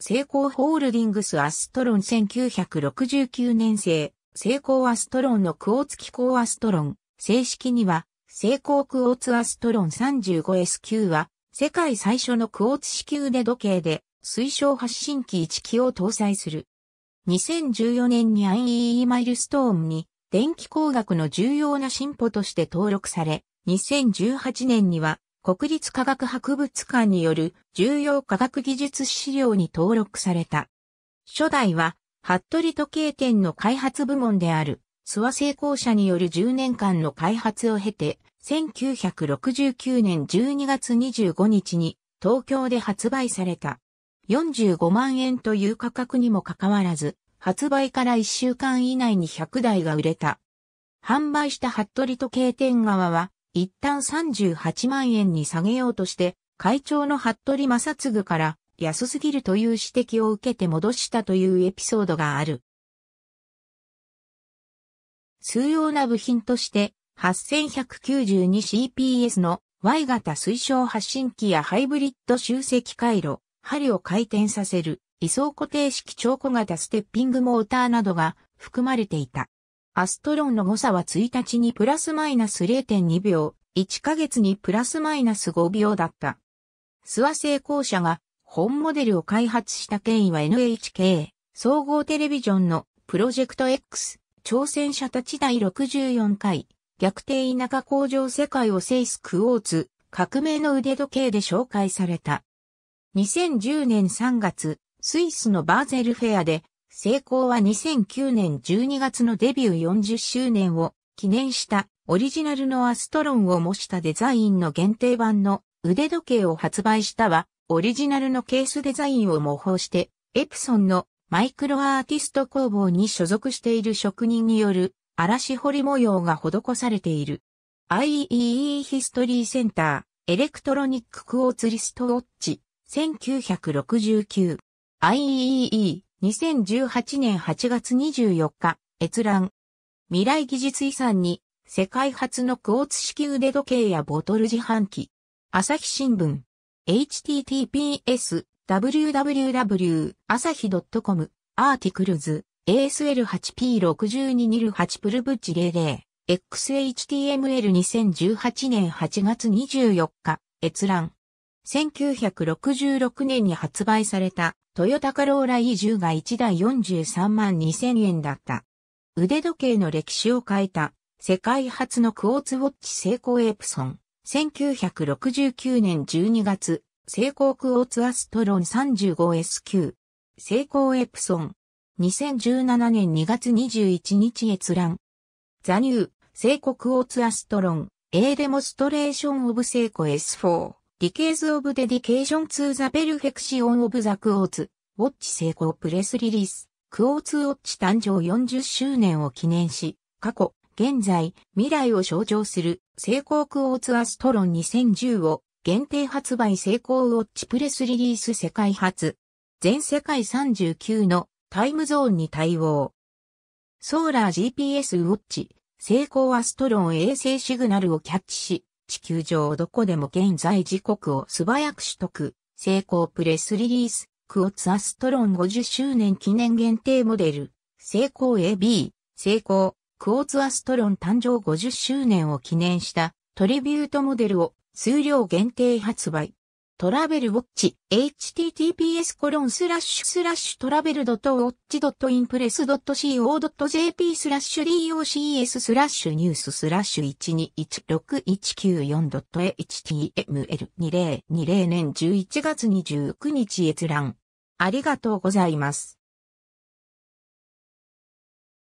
成功ホールディングスアストロン1969年生、成功アストロンのクオーツ機構アストロン、正式には、成功クオーツアストロン 35S 級は、世界最初のクオーツ支給で時計で、推奨発信機1機を搭載する。2014年に IEE マイルストーンに、電気工学の重要な進歩として登録され、2018年には国立科学博物館による重要科学技術資料に登録された。初代は、服部時計店の開発部門である、諏訪製工社による10年間の開発を経て、1969年12月25日に東京で発売された。45万円という価格にもかかわらず、発売から1週間以内に100台が売れた。販売した服部時計店側は、一旦38万円に下げようとして、会長の服部正嗣から安すぎるという指摘を受けて戻したというエピソードがある。通用な部品として 8192CPS の Y 型推奨発信機やハイブリッド集積回路、針を回転させる、位相固定式超小型ステッピングモーターなどが含まれていた。アストロンの誤差は1日にプラスマイナス0.2秒、1ヶ月にプラスマイナス5秒だった。諏訪成功者が本モデルを開発した権威は NHK、総合テレビジョンのプロジェクト X、挑戦者たち第64回、逆転田舎工場世界を制すクオーツ、革命の腕時計で紹介された。2010年3月、スイスのバーゼルフェアで成功は2009年12月のデビュー40周年を記念したオリジナルのアストロンを模したデザインの限定版の腕時計を発売したは、オリジナルのケースデザインを模倣して、エプソンのマイクロアーティスト工房に所属している職人による嵐彫り模様が施されている。IEE ヒストリーセンター、エレクトロニッククォーツリストウォッチ、1969。IEE 2018年8月24日、閲覧。未来技術遺産に、世界初のクォーツ式腕時計やボトル自販機。朝日新聞。https www 朝日 .com アーティクルズ ASL8P6228 プルブッチ00 XHTML2018 年8月24日閲覧1966年に発売されたトヨタカローラ E10 が1台43万2000円だった。腕時計の歴史を変えた、世界初のクォーツウォッチ成功エプソン。1969年12月、成功クォーツアストロン 35SQ。成功エプソン。2017年2月21日閲覧。ザニュー、成功クォーツアストロン。A デモストレーションオブセイコ S4。d e c a y s of Dedication to the Perfection of the Quartz Watch 成功プレスリリースクォーツウォッチ誕生40周年を記念し、過去、現在、未来を象徴する成功クォーツアストロン2010を限定発売成功ウォッチプレスリリース世界初。全世界39のタイムゾーンに対応。ソーラー GPS ウォッチ、成功アストロン衛星シグナルをキャッチし、地球上どこでも現在時刻を素早く取得、成功プレスリリース、クオッツアストロン50周年記念限定モデル、成功 AB、成功、クオーツアストロン誕生50周年を記念したトリビュートモデルを数量限定発売。トラベルウォッチ、https コロンスラッシュスラッシュトラベルドットウォッチドットインプレスドット CO.jp スラッシュ DOCS スラッシュニューススラッシュ1216194ドット HTML2020 年11月29日閲覧。ありがとうございます。